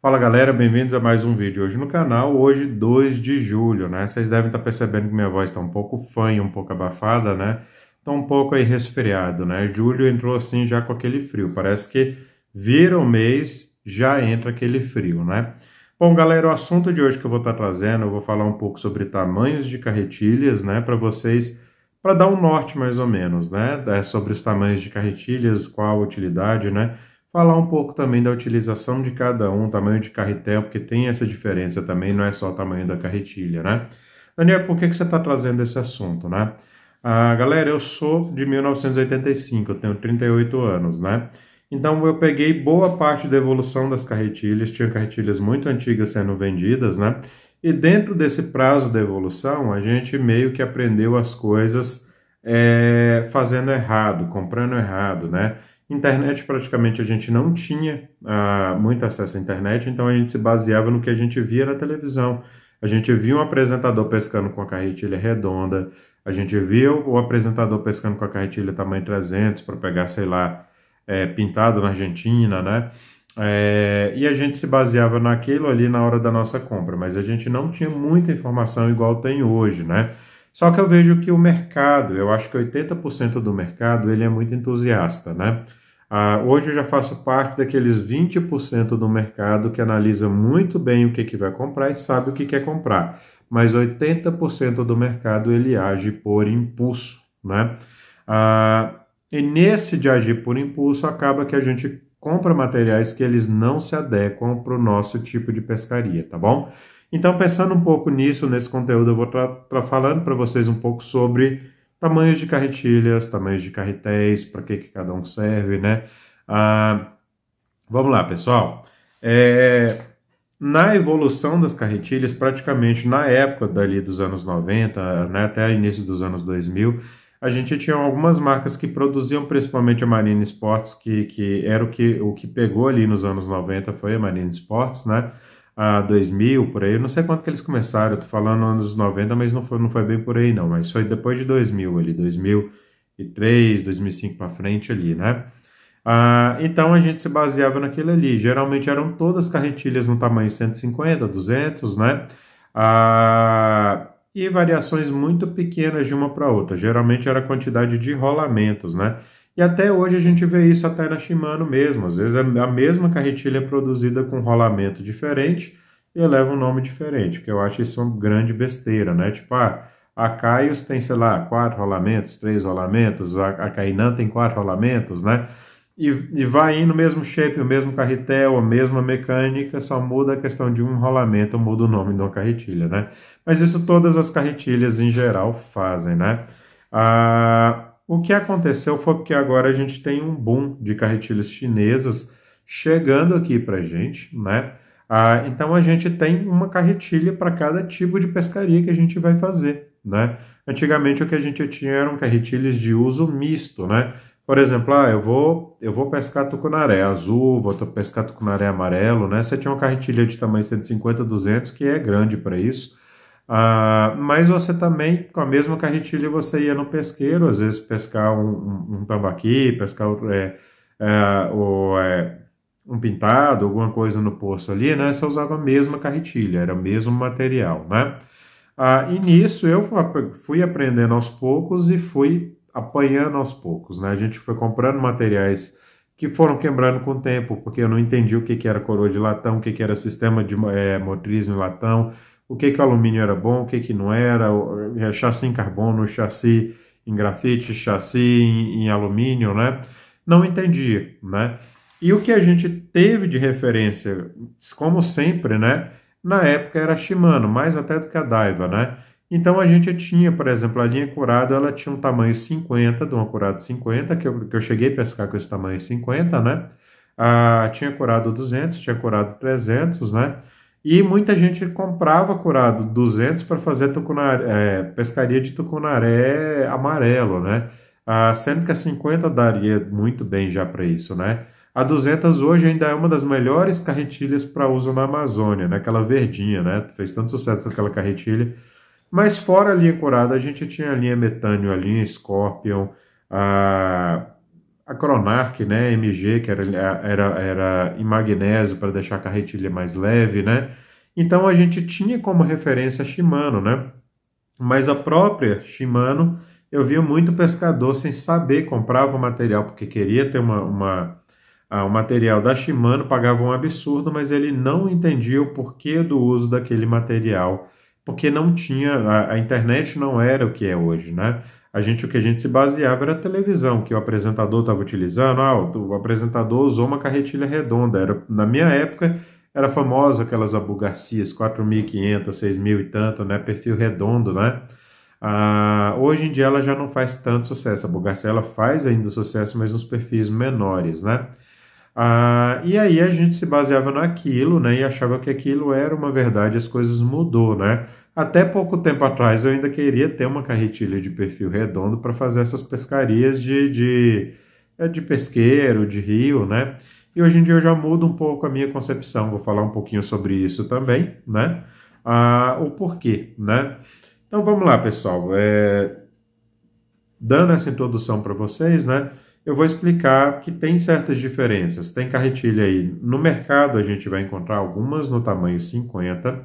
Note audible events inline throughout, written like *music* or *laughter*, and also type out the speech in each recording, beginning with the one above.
Fala galera, bem-vindos a mais um vídeo hoje no canal, hoje 2 de julho, né? Vocês devem estar percebendo que minha voz está um pouco fanha, um pouco abafada, né? Estou tá um pouco aí resfriado, né? Julho entrou assim já com aquele frio, parece que vira o mês, já entra aquele frio, né? Bom galera, o assunto de hoje que eu vou estar tá trazendo, eu vou falar um pouco sobre tamanhos de carretilhas, né? Para vocês, para dar um norte mais ou menos, né? É sobre os tamanhos de carretilhas, qual a utilidade, né? Falar um pouco também da utilização de cada um, tamanho de carretel, porque tem essa diferença também, não é só o tamanho da carretilha, né? Daniel, por que, que você está trazendo esse assunto, né? Ah, galera, eu sou de 1985, eu tenho 38 anos, né? Então eu peguei boa parte da evolução das carretilhas, tinha carretilhas muito antigas sendo vendidas, né? E dentro desse prazo da evolução, a gente meio que aprendeu as coisas é, fazendo errado, comprando errado, né? Internet praticamente a gente não tinha uh, muito acesso à internet, então a gente se baseava no que a gente via na televisão. A gente via um apresentador pescando com a carretilha redonda, a gente via o apresentador pescando com a carretilha tamanho 300 para pegar, sei lá, é, pintado na Argentina, né? É, e a gente se baseava naquilo ali na hora da nossa compra, mas a gente não tinha muita informação igual tem hoje, né? Só que eu vejo que o mercado, eu acho que 80% do mercado, ele é muito entusiasta, né? Ah, hoje eu já faço parte daqueles 20% do mercado que analisa muito bem o que, que vai comprar e sabe o que quer comprar. Mas 80% do mercado ele age por impulso, né? Ah, e nesse de agir por impulso acaba que a gente compra materiais que eles não se adequam para o nosso tipo de pescaria, tá bom? Então, pensando um pouco nisso, nesse conteúdo, eu vou estar tá falando para vocês um pouco sobre tamanhos de carretilhas, tamanhos de carretéis, para que, que cada um serve, né? Ah, vamos lá, pessoal. É, na evolução das carretilhas, praticamente na época dali dos anos 90, né, até início dos anos 2000, a gente tinha algumas marcas que produziam principalmente a Marine Sports, que, que era o que, o que pegou ali nos anos 90 foi a Marine Sports, né? A 2000, por aí, não sei quanto que eles começaram, eu tô falando anos 90, mas não foi, não foi bem por aí não, mas foi depois de 2000 ali, 2003, 2005 para frente ali, né? Ah, então a gente se baseava naquele ali, geralmente eram todas carretilhas no tamanho 150, 200, né? Ah, e variações muito pequenas de uma para outra. Geralmente era a quantidade de rolamentos, né? E até hoje a gente vê isso até na Shimano mesmo. Às vezes é a mesma carretilha produzida com rolamento diferente e leva um nome diferente, porque eu acho isso uma grande besteira, né? Tipo, ah, a Caios tem, sei lá, quatro rolamentos, três rolamentos, a, a tem quatro rolamentos, né? e, e vai indo o mesmo shape, o mesmo carretel, a mesma mecânica, só muda a questão de um rolamento, muda o nome de uma carretilha, né? Mas isso todas as carretilhas em geral fazem, né? Ah, o que aconteceu foi porque agora a gente tem um boom de carretilhas chinesas chegando aqui para gente, né? Ah, então a gente tem uma carretilha para cada tipo de pescaria que a gente vai fazer, né? Antigamente o que a gente tinha eram carretilhas de uso misto, né? Por exemplo, ah, eu vou, eu vou pescar tucunaré azul, vou pescar tucunaré amarelo, né? Você tinha uma carretilha de tamanho 150, 200, que é grande para isso. Ah, mas você também, com a mesma carretilha, você ia no pesqueiro, às vezes pescar um, um, um tambaqui, pescar é, é, é, um pintado, alguma coisa no poço ali, né? Você usava a mesma carretilha, era o mesmo material, né? Ah, e nisso eu fui aprendendo aos poucos e fui apanhando aos poucos, né? A gente foi comprando materiais que foram quebrando com o tempo, porque eu não entendi o que, que era coroa de latão, o que, que era sistema de é, motriz em latão, o que, que o alumínio era bom, o que, que não era, o, eh, chassi em carbono, chassi em grafite, chassi em, em alumínio, né? Não entendi, né? E o que a gente teve de referência, como sempre, né? Na época era Shimano, mais até do que a Daiva, né? Então a gente tinha, por exemplo, a linha curado, ela tinha um tamanho 50, de uma curado 50, que eu, que eu cheguei a pescar com esse tamanho 50, né? Ah, tinha curado 200, tinha curado 300, né? E muita gente comprava curado 200 para fazer tucunaré, é, pescaria de tucunaré amarelo, né? Ah, sendo que a 50 daria muito bem já para isso, né? A 200 hoje ainda é uma das melhores carretilhas para uso na Amazônia, né? Aquela verdinha, né? Fez tanto sucesso aquela carretilha mas fora a linha curada, a gente tinha a linha Metânio, a linha Scorpion, a, a Cronarch, né, MG, que era, era, era em magnésio para deixar a carretilha mais leve, né? Então a gente tinha como referência a Shimano, né? Mas a própria Shimano, eu via muito pescador sem saber, comprava o material porque queria ter uma, uma ah, o material da Shimano pagava um absurdo, mas ele não entendia o porquê do uso daquele material porque não tinha a, a, internet não era o que é hoje, né? A gente o que a gente se baseava era a televisão que o apresentador estava utilizando. Ah, o, o apresentador usou uma carretilha redonda. Era na minha época era famosa aquelas abugarcias 4.500, 6.000 e tanto, né? Perfil redondo, né? Ah, hoje em dia ela já não faz tanto sucesso. A Bulgária ela faz ainda sucesso, mas nos perfis menores, né? Ah, e aí a gente se baseava naquilo, né, e achava que aquilo era uma verdade, as coisas mudou, né? Até pouco tempo atrás eu ainda queria ter uma carretilha de perfil redondo para fazer essas pescarias de, de, é, de pesqueiro, de rio, né? E hoje em dia eu já mudo um pouco a minha concepção, vou falar um pouquinho sobre isso também, né? Ah, o porquê, né? Então vamos lá, pessoal. É... Dando essa introdução para vocês, né? eu vou explicar que tem certas diferenças. Tem carretilha aí no mercado, a gente vai encontrar algumas no tamanho 50,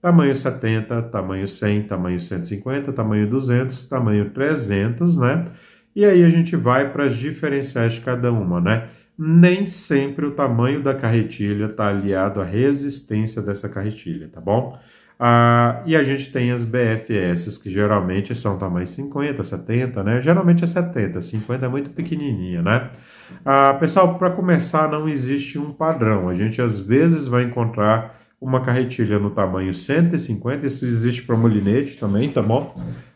tamanho 70, tamanho 100, tamanho 150, tamanho 200, tamanho 300, né? E aí a gente vai para as diferenciais de cada uma, né? Nem sempre o tamanho da carretilha está aliado à resistência dessa carretilha, tá bom? Ah, e a gente tem as BFS, que geralmente são tamanho 50, 70, né? Geralmente é 70, 50 é muito pequenininha, né? Ah, pessoal, para começar, não existe um padrão. A gente às vezes vai encontrar uma carretilha no tamanho 150, isso existe para molinete também, tá bom?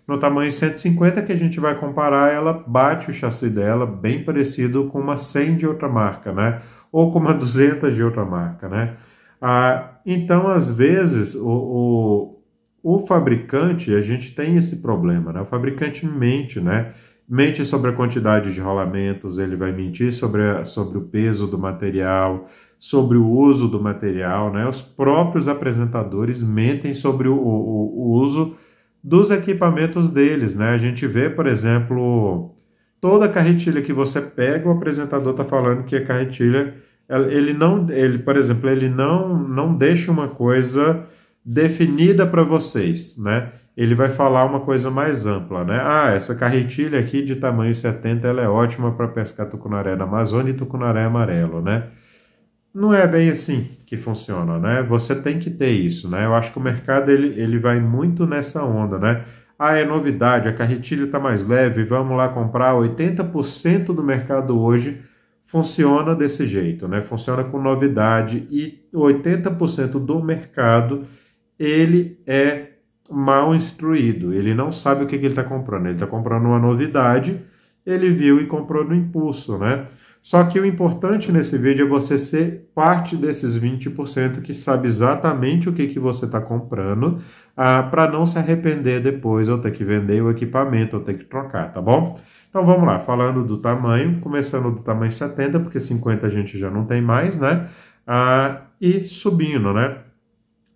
No tamanho 150 que a gente vai comparar, ela bate o chassi dela bem parecido com uma 100 de outra marca, né? Ou com uma 200 de outra marca, né? Ah, então, às vezes, o, o, o, fabricante, a gente tem esse problema, né? O fabricante mente, né? Mente sobre a quantidade de rolamentos, ele vai mentir sobre, a, sobre o peso do material, sobre o uso do material, né? Os próprios apresentadores mentem sobre o, o, o uso dos equipamentos deles, né? A gente vê, por exemplo, toda carretilha que você pega, o apresentador está falando que a carretilha ele não, ele, por exemplo, ele não não deixa uma coisa definida para vocês, né? Ele vai falar uma coisa mais ampla, né? Ah, essa carretilha aqui de tamanho 70, ela é ótima para pescar tucunaré da Amazônia e tucunaré amarelo, né? Não é bem assim que funciona, né? Você tem que ter isso, né? Eu acho que o mercado ele, ele vai muito nessa onda, né? Ah, é novidade, a carretilha está mais leve, vamos lá comprar. 80% do mercado hoje funciona desse jeito, né? Funciona com novidade e 80% do mercado ele é mal instruído, ele não sabe o que, que ele está comprando, ele está comprando uma novidade, ele viu e comprou no impulso, né? Só que o importante nesse vídeo é você ser parte desses 20% que sabe exatamente o que, que você está comprando ah, para não se arrepender depois ou ter que vender o equipamento ou ter que trocar, tá bom? Então vamos lá, falando do tamanho, começando do tamanho 70, porque 50 a gente já não tem mais, né? Ah, e subindo, né?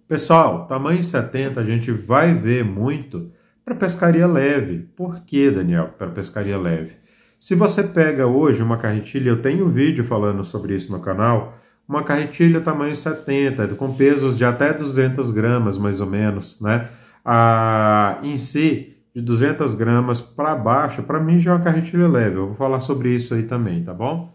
Pessoal, tamanho 70 a gente vai ver muito para pescaria leve. Por que, Daniel, para pescaria leve? Se você pega hoje uma carretilha, eu tenho um vídeo falando sobre isso no canal, uma carretilha tamanho 70, com pesos de até 200 gramas, mais ou menos, né? Ah, em si, de 200 gramas para baixo, para mim já é uma carretilha leve. Eu vou falar sobre isso aí também, tá bom?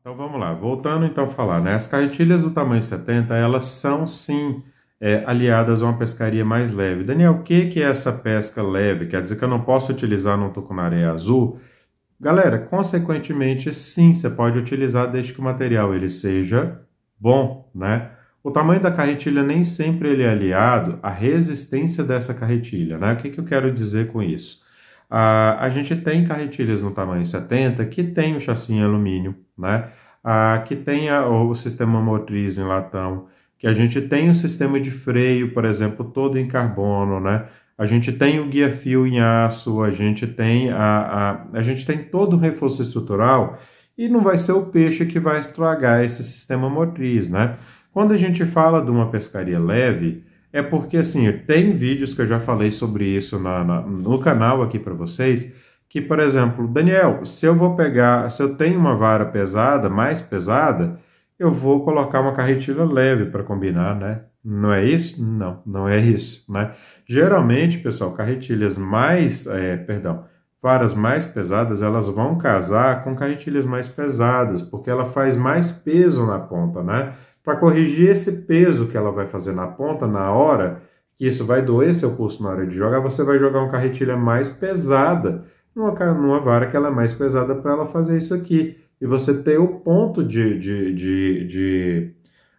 Então vamos lá, voltando então a falar, né? As carretilhas do tamanho 70, elas são sim é, aliadas a uma pescaria mais leve. Daniel, o que, que é essa pesca leve? Quer dizer que eu não posso utilizar num tucunaré azul? Galera, consequentemente, sim, você pode utilizar desde que o material ele seja bom, né? O tamanho da carretilha nem sempre ele é aliado à resistência dessa carretilha, né? O que, que eu quero dizer com isso? Ah, a gente tem carretilhas no tamanho 70 que tem o chassi em alumínio, né? Ah, que tem a, o sistema motriz em latão, que a gente tem o sistema de freio, por exemplo, todo em carbono, né? A gente tem o guia fio em aço, a gente tem a, a, a gente tem todo o reforço estrutural e não vai ser o peixe que vai estragar esse sistema motriz, né? Quando a gente fala de uma pescaria leve, é porque assim, tem vídeos que eu já falei sobre isso na, na no canal aqui para vocês, que por exemplo, Daniel, se eu vou pegar, se eu tenho uma vara pesada, mais pesada, eu vou colocar uma carretilha leve para combinar, né? Não é isso? Não, não é isso, né? Geralmente, pessoal, carretilhas mais, é, perdão, varas mais pesadas, elas vão casar com carretilhas mais pesadas, porque ela faz mais peso na ponta, né? para corrigir esse peso que ela vai fazer na ponta na hora que isso vai doer seu pulso na hora de jogar, você vai jogar uma carretilha mais pesada, numa, numa vara que ela é mais pesada para ela fazer isso aqui. E você ter o ponto de, de, de, de,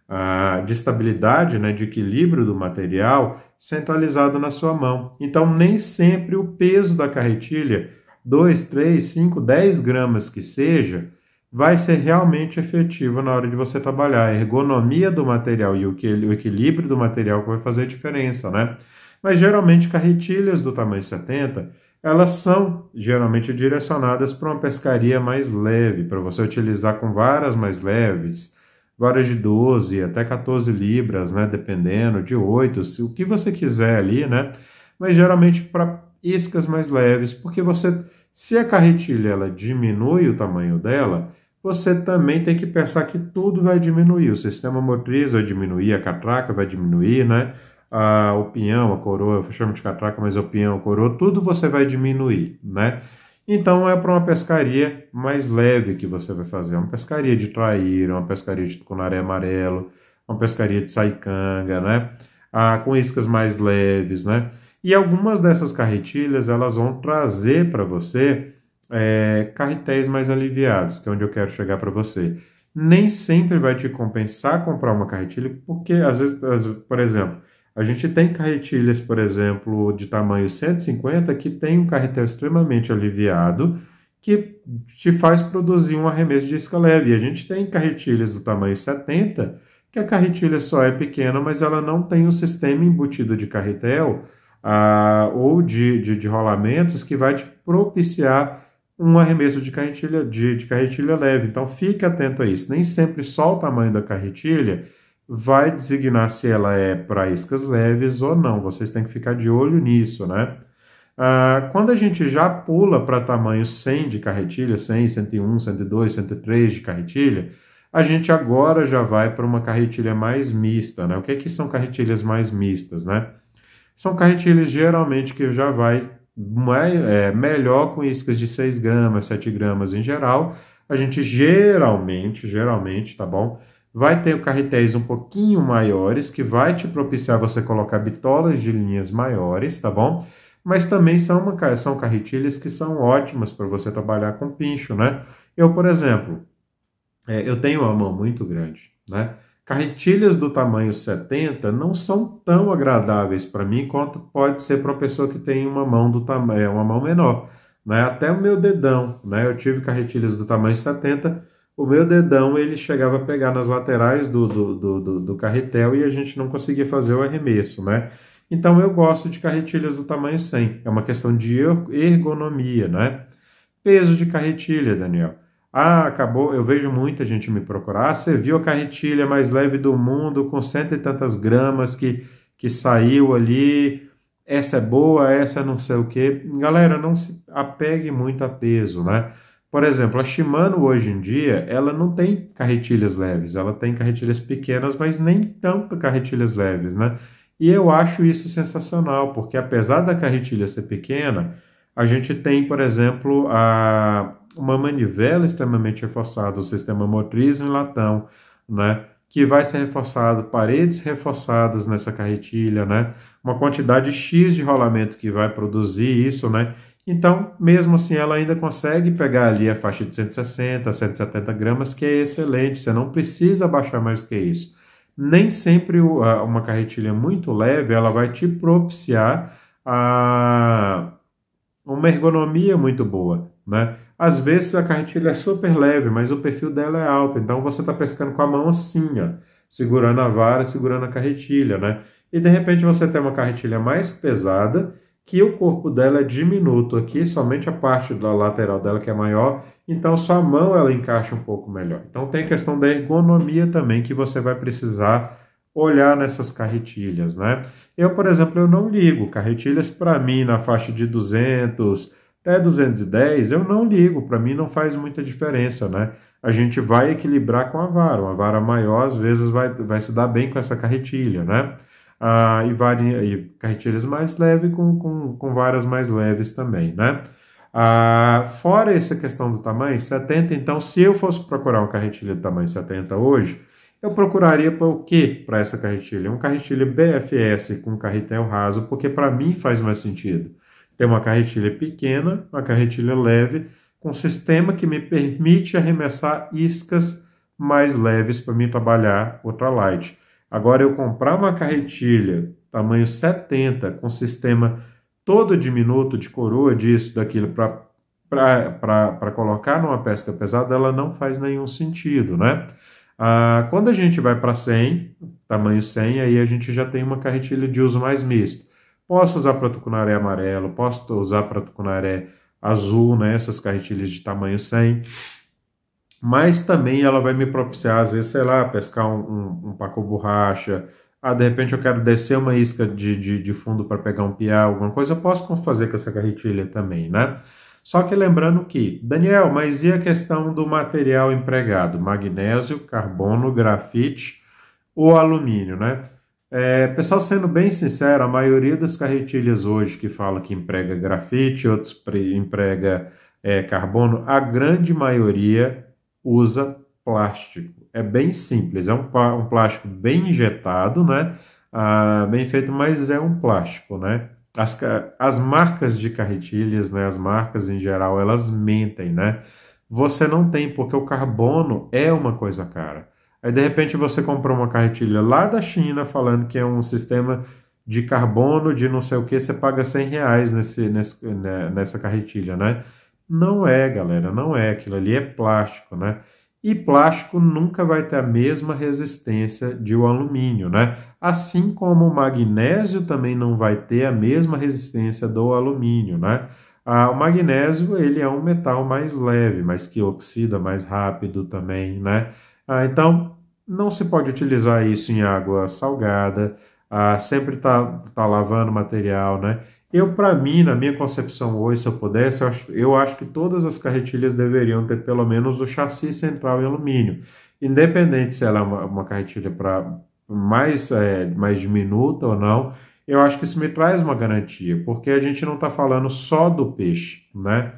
uh, de estabilidade, né, de equilíbrio do material centralizado na sua mão. Então, nem sempre o peso da carretilha, 2, 3, 5, 10 gramas que seja, vai ser realmente efetivo na hora de você trabalhar. A ergonomia do material e o, que, o equilíbrio do material que vai fazer a diferença, né? Mas geralmente carretilhas do tamanho 70, elas são geralmente direcionadas para uma pescaria mais leve, para você utilizar com varas mais leves, varas de 12 até 14 libras, né, dependendo, de 8, se, o que você quiser ali, né? Mas geralmente para iscas mais leves, porque você se a carretilha ela diminui o tamanho dela, você também tem que pensar que tudo vai diminuir. O sistema motriz vai diminuir, a catraca vai diminuir, né? A, o pinhão, a coroa, eu chamo de catraca, mas é o pinhão, a coroa, tudo você vai diminuir, né? Então é para uma pescaria mais leve que você vai fazer. Uma pescaria de traíra, uma pescaria de tucunaré amarelo, uma pescaria de saicanga, né? Ah, com iscas mais leves, né? E algumas dessas carretilhas elas vão trazer para você é, carretéis mais aliviados, que é onde eu quero chegar para você. Nem sempre vai te compensar comprar uma carretilha, porque, às vezes, às, por exemplo, a gente tem carretilhas, por exemplo, de tamanho 150, que tem um carretel extremamente aliviado, que te faz produzir um arremesso de isca leve. E a gente tem carretilhas do tamanho 70, que a carretilha só é pequena, mas ela não tem um sistema embutido de carretel ah, ou de, de, de rolamentos que vai te propiciar um arremesso de carretilha, de, de carretilha leve. Então fique atento a isso. Nem sempre só o tamanho da carretilha vai designar se ela é para iscas leves ou não. Vocês têm que ficar de olho nisso, né? Ah, quando a gente já pula para tamanho 100 de carretilha, 100, 101, 102, 103 de carretilha, a gente agora já vai para uma carretilha mais mista, né? O que, é que são carretilhas mais mistas, né? São carretilhas geralmente que já vai mais, é, melhor com iscas de 6 gramas, 7 gramas em geral. A gente geralmente, geralmente, tá bom? Vai ter carretéis um pouquinho maiores, que vai te propiciar você colocar bitolas de linhas maiores, tá bom? Mas também são, uma, são carretilhas que são ótimas para você trabalhar com pincho, né? Eu, por exemplo, é, eu tenho uma mão muito grande, né? Carretilhas do tamanho 70 não são tão agradáveis para mim quanto pode ser para uma pessoa que tem uma mão do tamanho, é, uma mão menor, né? Até o meu dedão, né? Eu tive carretilhas do tamanho 70, o meu dedão ele chegava a pegar nas laterais do, do, do, do, do carretel e a gente não conseguia fazer o arremesso, né? Então eu gosto de carretilhas do tamanho 100. É uma questão de ergonomia, né? Peso de carretilha, Daniel. Ah, acabou. Eu vejo muita gente me procurar. Ah, você viu a carretilha mais leve do mundo com cento e tantas gramas que, que saiu ali. Essa é boa, essa é não sei o quê. Galera, não se apegue muito a peso, né? Por exemplo, a Shimano hoje em dia, ela não tem carretilhas leves, ela tem carretilhas pequenas, mas nem tanto carretilhas leves, né? E eu acho isso sensacional, porque apesar da carretilha ser pequena, a gente tem, por exemplo, a uma manivela extremamente reforçada, o sistema motriz em latão, né? que vai ser reforçado, paredes reforçadas nessa carretilha, né? uma quantidade X de rolamento que vai produzir isso, né? Então, mesmo assim, ela ainda consegue pegar ali a faixa de 160, 170 gramas, que é excelente, você não precisa baixar mais que isso. Nem sempre uma carretilha muito leve, ela vai te propiciar a ah, uma ergonomia muito boa, né? Às vezes a carretilha é super leve, mas o perfil dela é alto, então você está pescando com a mão assim, ó, segurando a vara, segurando a carretilha, né? E de repente você tem uma carretilha mais pesada, que o corpo dela é diminuto aqui, somente a parte da lateral dela que é maior, então sua mão ela encaixa um pouco melhor. Então tem a questão da ergonomia também que você vai precisar olhar nessas carretilhas, né? Eu, por exemplo, eu não ligo carretilhas para mim na faixa de 200 até 210 eu não ligo, para mim não faz muita diferença, né? A gente vai equilibrar com a vara, uma vara maior às vezes vai, vai se dar bem com essa carretilha, né? Ah, e, varia, e carretilhas mais leves com, com, com varas mais leves também, né? Ah, fora essa questão do tamanho 70, então se eu fosse procurar uma carretilha de tamanho 70 hoje, eu procuraria para o que para essa carretilha? Um carretilha BFS com carretel raso, porque para mim faz mais sentido. Tem uma carretilha pequena, uma carretilha leve, com sistema que me permite arremessar iscas mais leves para mim trabalhar outra light. Agora, eu comprar uma carretilha tamanho 70, com sistema todo diminuto de coroa, disso, daquilo, para colocar numa pesca pesada, ela não faz nenhum sentido, né? Ah, quando a gente vai para 100, tamanho 100, aí a gente já tem uma carretilha de uso mais misto. Posso usar para tucunaré amarelo, posso usar para tucunaré azul, né? essas carretilhas de tamanho 100. Mas também ela vai me propiciar, às vezes, sei lá, pescar um, um, um paco borracha. Ah, de repente eu quero descer uma isca de, de, de fundo para pegar um piá, alguma coisa. Eu posso fazer com essa carretilha também, né? Só que lembrando que, Daniel, mas e a questão do material empregado? Magnésio, carbono, grafite ou alumínio, né? É, pessoal, sendo bem sincero, a maioria das carretilhas hoje que fala que emprega grafite, outros emprega é, carbono, a grande maioria usa plástico. É bem simples, é um, um plástico bem injetado, né? Ah, bem feito, mas é um plástico, né? As, as marcas de carretilhas, né? As marcas em geral, elas mentem, né? Você não tem, porque o carbono é uma coisa cara. Aí de repente você comprou uma carretilha lá da China falando que é um sistema de carbono de não sei o que, você paga 100 reais nesse, nesse, né, nessa carretilha, né? Não é, galera, não é. Aquilo ali é plástico, né? E plástico nunca vai ter a mesma resistência de o um alumínio, né? Assim como o magnésio também não vai ter a mesma resistência do alumínio, né? Ah, o magnésio ele é um metal mais leve, mas que oxida mais rápido também, né? Ah, então, não se pode utilizar isso em água salgada, ah, sempre tá, tá lavando material, né? Eu, para mim, na minha concepção hoje, se eu pudesse, eu acho, eu acho, que todas as carretilhas deveriam ter pelo menos o chassi central em alumínio. Independente se ela é uma, uma carretilha para mais, é, mais diminuta ou não, eu acho que isso me traz uma garantia, porque a gente não está falando só do peixe, né?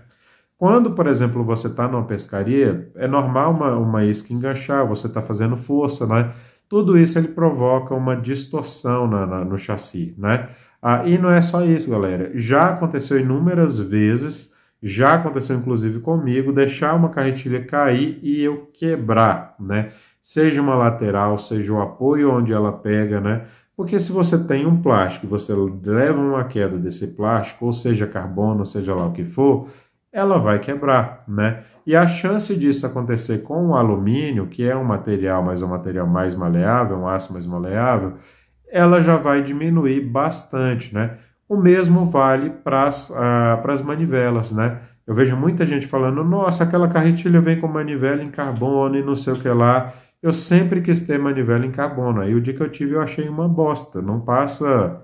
Quando, por exemplo, você está numa pescaria, é normal uma, uma isca enganchar, você está fazendo força, né? Tudo isso ele provoca uma distorção na, na, no chassi, né? Ah, e não é só isso, galera. Já aconteceu inúmeras vezes, já aconteceu inclusive comigo, deixar uma carretilha cair e eu quebrar, né? Seja uma lateral, seja o apoio onde ela pega, né? Porque se você tem um plástico, você leva uma queda desse plástico, ou seja carbono, seja lá o que for, ela vai quebrar, né? E a chance disso acontecer com o alumínio, que é um material, mas é um material mais maleável, um aço mais maleável, ela já vai diminuir bastante, né? O mesmo vale para as uh, ah, manivelas, né? Eu vejo muita gente falando, nossa, aquela carretilha vem com manivela em carbono e não sei o que lá. Eu sempre quis ter manivela em carbono. Aí o dia que eu tive eu achei uma bosta. Não passa,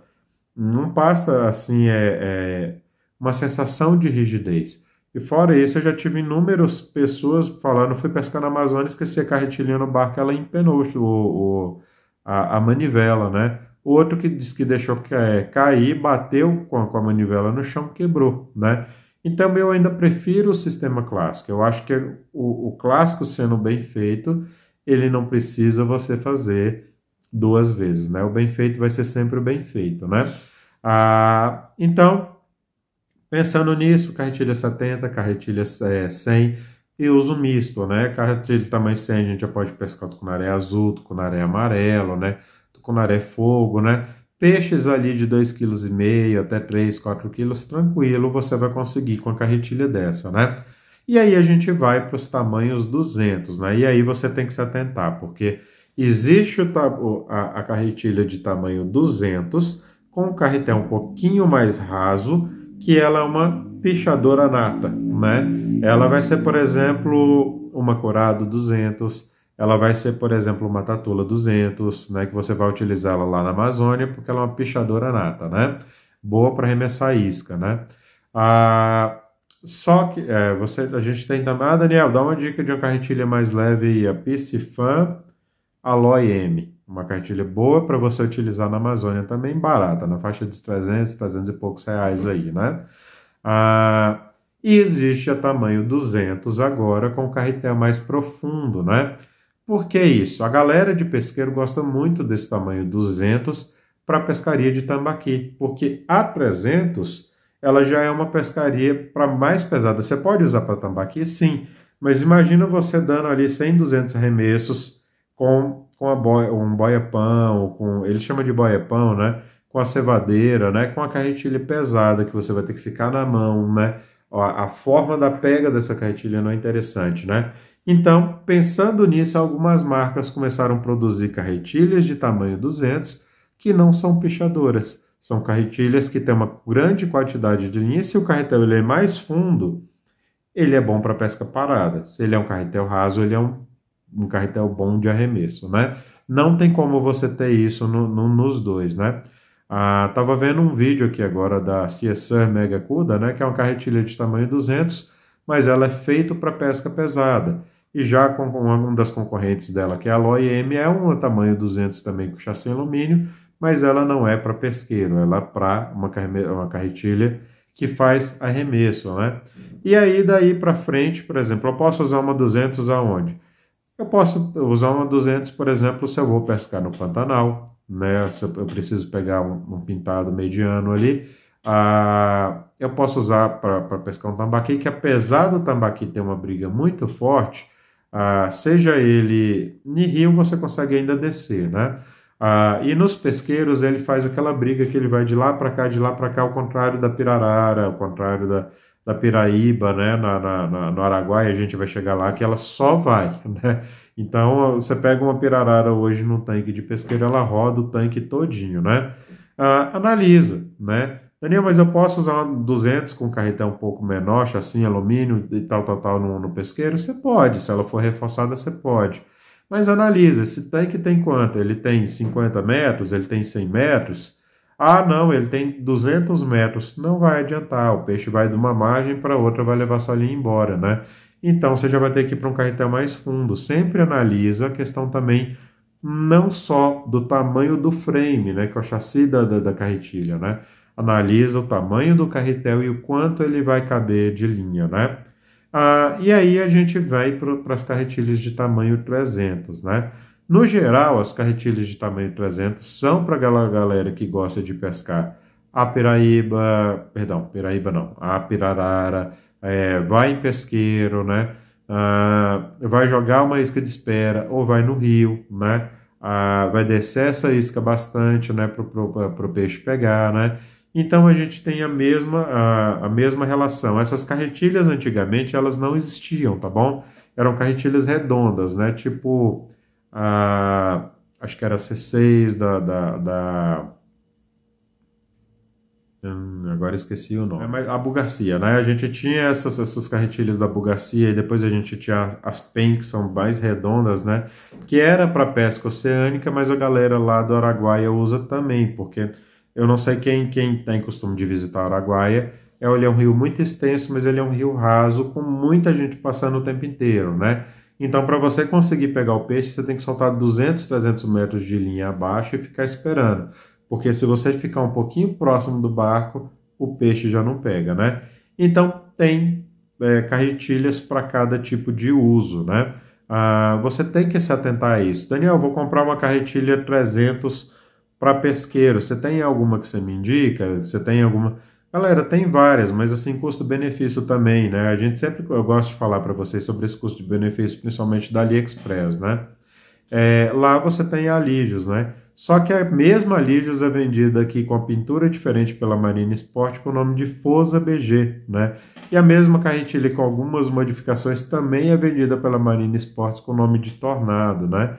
não passa assim, é, é uma sensação de rigidez. E fora isso, eu já tive inúmeras pessoas falando, fui pescar na Amazônia, esqueci a carretilha no barco, ela empenou o, o a, a, manivela, né? Outro que disse que deixou é, cair, bateu com a, com a manivela no chão, quebrou, né? Então eu ainda prefiro o sistema clássico. Eu acho que o, o clássico sendo bem feito, ele não precisa você fazer duas vezes, né? O bem feito vai ser sempre o bem feito, né? Ah, então Pensando nisso, carretilha 70, carretilha 100 eh, e uso misto, né? Carretilha tamanho 100 a gente já pode pescar com tucunaré azul, com tucunaré amarelo, né? com Tucunaré fogo, né? Peixes ali de 2,5 kg até 3, 4 kg, tranquilo, você vai conseguir com a carretilha dessa, né? E aí a gente vai para os tamanhos 200, né? E aí você tem que se atentar, porque existe o, a, a carretilha de tamanho 200 com o carretel um pouquinho mais raso, que ela é uma pichadora nata, né? Ela vai ser, por exemplo, uma Corado 200, ela vai ser, por exemplo, uma Tatula 200, né? Que você vai utilizá-la lá na Amazônia, porque ela é uma pichadora nata, né? Boa para arremessar isca, né? Ah, só que é, você, a gente tem também. Ah, Daniel, dá uma dica de uma carretilha mais leve aí, a Piscifan Alloy M. Uma cartilha boa para você utilizar na Amazônia também, barata, na faixa dos 300, 300 e poucos reais aí, né? Ah, e existe a tamanho 200 agora com carretel mais profundo, né? Por que isso? A galera de pesqueiro gosta muito desse tamanho 200 para pescaria de tambaqui, porque a 300 ela já é uma pescaria para mais pesada. Você pode usar para tambaqui? Sim, mas imagina você dando ali 100, 200 remessos com com boia, um boia-pão, com ele chama de boia-pão, né? Com a cevadeira, né? Com a carretilha pesada que você vai ter que ficar na mão, né? Ó, a forma da pega dessa carretilha não é interessante, né? Então, pensando nisso, algumas marcas começaram a produzir carretilhas de tamanho 200 que não são pichadoras. São carretilhas que têm uma grande quantidade de linha. Se o carretel ele é mais fundo, ele é bom para pesca parada. Se ele é um carretel raso, ele é um um carretel bom de arremesso, né? Não tem como você ter isso no, no, nos dois, né? Ah, tava vendo um vídeo aqui agora da CSR Mega Cuda, né? Que é uma carretilha de tamanho 200, mas ela é feita para pesca pesada. E já com uma das concorrentes dela, que é a Loi M, é um tamanho 200 também com chassi alumínio, mas ela não é para pesqueiro, ela é para uma, uma carretilha que faz arremesso, né? E aí daí para frente, por exemplo, eu posso usar uma 200 aonde? Eu posso usar uma 200, por exemplo, se eu vou pescar no Pantanal, né? Se eu preciso pegar um, um pintado mediano ali, ah, eu posso usar para pescar um tambaqui, que apesar do tambaqui ter uma briga muito forte, ah, seja ele em rio, você consegue ainda descer, né? Ah, e nos pesqueiros ele faz aquela briga que ele vai de lá para cá, de lá para cá, ao contrário da pirarara, ao contrário da, da Piraíba, né, na, na, no Araguaia, a gente vai chegar lá que ela só vai, *laughs* né? Então, você pega uma pirarara hoje num tanque de pesqueiro, ela roda o tanque todinho, né? Ah, analisa, né? Daniel, mas eu posso usar 200 com carretel um pouco menor, chassi, alumínio e tal, tal, tal no, no pesqueiro? Você pode, se ela for reforçada, você pode. Mas analisa, esse tanque tem quanto? Ele tem 50 metros? Ele tem 100 metros? Ah, não, ele tem 200 metros. Não vai adiantar, o peixe vai de uma margem para outra, vai levar sua linha embora, né? Então você já vai ter que ir para um carretel mais fundo. Sempre analisa a questão também não só do tamanho do frame, né, que é o chassi da, da, da carretilha, né? Analisa o tamanho do carretel e o quanto ele vai caber de linha, né? Ah, e aí a gente vai para as carretilhas de tamanho 300, né? No geral, as carretilhas de tamanho 300 são para aquela galera que gosta de pescar a piraíba, perdão, piraíba não, a pirarara, é, vai em pesqueiro, né? Ah, vai jogar uma isca de espera ou vai no rio, né? Ah, vai descer essa isca bastante, né, para o peixe pegar, né? Então a gente tem a mesma, a, a mesma relação. Essas carretilhas antigamente elas não existiam, tá bom? Eram carretilhas redondas, né? Tipo a, ah, acho que era a C6 da, da, da Hum, agora esqueci o nome. É, mas a Bugacia, né? A gente tinha essas, essas carretilhas da Bugacia e depois a gente tinha as PEN, que são mais redondas, né? Que era para pesca oceânica, mas a galera lá do Araguaia usa também, porque eu não sei quem, quem tem costume de visitar Araguaia. É, ele é um rio muito extenso, mas ele é um rio raso, com muita gente passando o tempo inteiro, né? Então, para você conseguir pegar o peixe, você tem que soltar 200, 300 metros de linha abaixo e ficar esperando. Porque se você ficar um pouquinho próximo do barco, o peixe já não pega, né? Então, tem é, carretilhas para cada tipo de uso, né? Ah, você tem que se atentar a isso. Daniel, vou comprar uma carretilha 300 para pesqueiro. Você tem alguma que você me indica? Você tem alguma... Galera, tem várias, mas assim, custo-benefício também, né? A gente sempre, eu gosto de falar para vocês sobre esse custo-benefício, principalmente da AliExpress, né? É, lá você tem a Ligios, né? Só que a mesma Ligios é vendida aqui com a pintura diferente pela Marina Sport com o nome de Fosa BG, né? E a mesma carretilha com algumas modificações também é vendida pela Marina Sport com o nome de Tornado, né?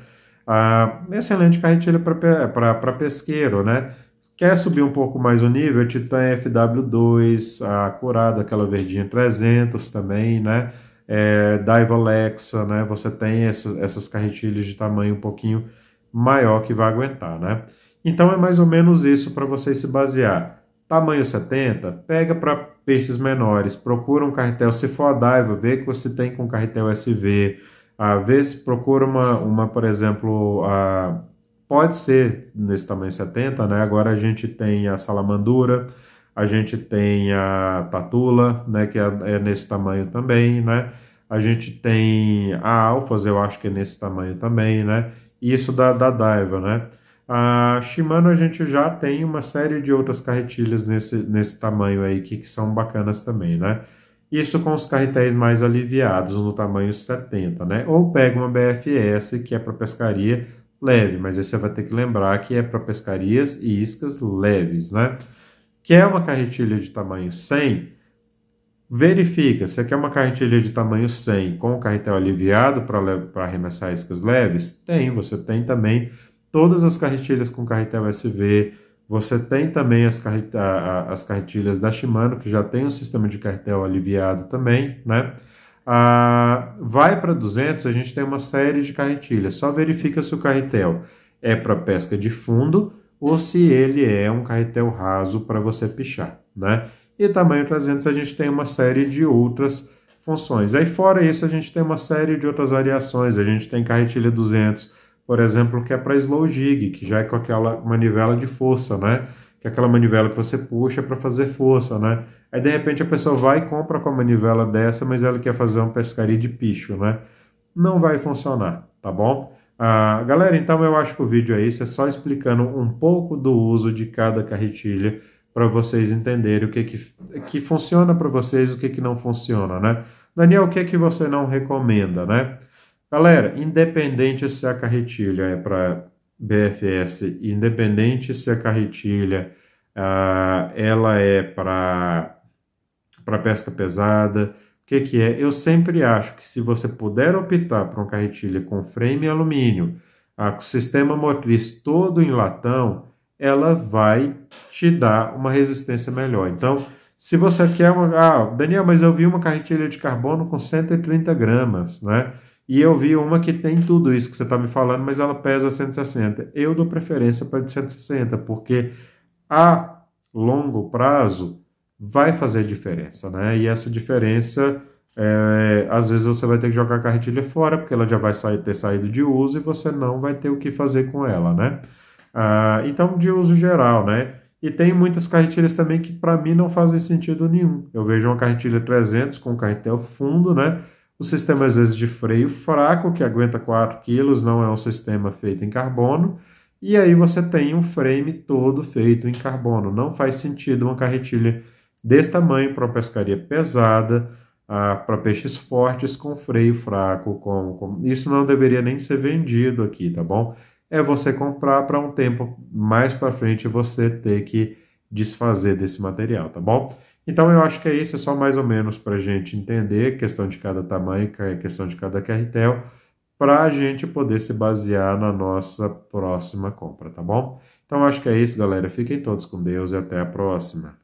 Ah, excelente carretilha para pesqueiro, né? Quer subir um pouco mais o nível? Titan FW2, a Curado, aquela verdinha 300 também, né? É, Daiva Alexa, né? Você tem essa, essas carretilhas de tamanho um pouquinho maior que vai aguentar, né? Então é mais ou menos isso para você se basear. Tamanho 70, pega para peixes menores, procura um carretel, se for a Daiva, vê que você tem com carretel SV, a ah, vez procura uma, uma por exemplo, a pode ser nesse tamanho 70, né? Agora a gente tem a salamandura, a gente tem a tatula, né? Que é, é, nesse tamanho também, né? A gente tem a alfas, eu acho que é nesse tamanho também, né? E isso da, da Daiva, né? A Shimano a gente já tem uma série de outras carretilhas nesse, nesse tamanho aí que, que são bacanas também, né? Isso com os carretéis mais aliviados no tamanho 70, né? Ou pega uma BFS que é para pescaria leve, mas aí você vai ter que lembrar que é para pescarias e iscas leves, né? Quer uma carretilha de tamanho 100? Verifica se quer uma carretilha de tamanho 100 com o carretel aliviado para arremessar iscas leves? Tem, você tem também todas as carretilhas com carretel SV, você tem também as, carretilhas da Shimano, que já tem um sistema de carretel aliviado também, né? Ah, vai para 200, a gente tem uma série de carretilhas. Só verifica se o carretel é para pesca de fundo ou se ele é um carretel raso para você pichar, né? E tamanho 300 a gente tem uma série de outras funções. Aí fora isso a gente tem uma série de outras variações. A gente tem carretilha 200, por exemplo, que é para slow jig, que já é com aquela manivela de força, né? Que é aquela manivela que você puxa para fazer força, né? Aí de repente a pessoa vai e compra com a manivela dessa, mas ela quer fazer uma pescaria de picho, né? Não vai funcionar, tá bom? Ah, galera, então eu acho que o vídeo é isso, é só explicando um pouco do uso de cada carretilha para vocês entenderem o que que, que funciona para vocês, o que que não funciona, né? Daniel, o que que você não recomenda, né? Galera, independente se a carretilha é para BFS, independente se a carretilha ah, ela é para para pesca pesada. O que, que é? Eu sempre acho que se você puder optar por uma carretilha com frame alumínio, a, com sistema motriz todo em latão, ela vai te dar uma resistência melhor. Então, se você quer uma. Ah, Daniel, mas eu vi uma carretilha de carbono com 130 gramas, né? E eu vi uma que tem tudo isso que você está me falando, mas ela pesa 160. Eu dou preferência para de 160, porque a longo prazo vai fazer diferença, né? E essa diferença, é, às vezes você vai ter que jogar a carretilha fora, porque ela já vai sair, ter saído de uso e você não vai ter o que fazer com ela, né? Ah, então, de uso geral, né? E tem muitas carretilhas também que para mim não fazem sentido nenhum. Eu vejo uma carretilha 300 com carretel fundo, né? O sistema às vezes de freio fraco, que aguenta 4 kg, não é um sistema feito em carbono. E aí você tem um frame todo feito em carbono. Não faz sentido uma carretilha desse tamanho para pescaria pesada, ah, para peixes fortes com freio fraco. Com, com, Isso não deveria nem ser vendido aqui, tá bom? É você comprar para um tempo mais para frente você ter que desfazer desse material, tá bom? Então eu acho que é isso, é só mais ou menos para a gente entender questão de cada tamanho, é questão de cada carretel, para a gente poder se basear na nossa próxima compra, tá bom? Então acho que é isso, galera. Fiquem todos com Deus e até a próxima.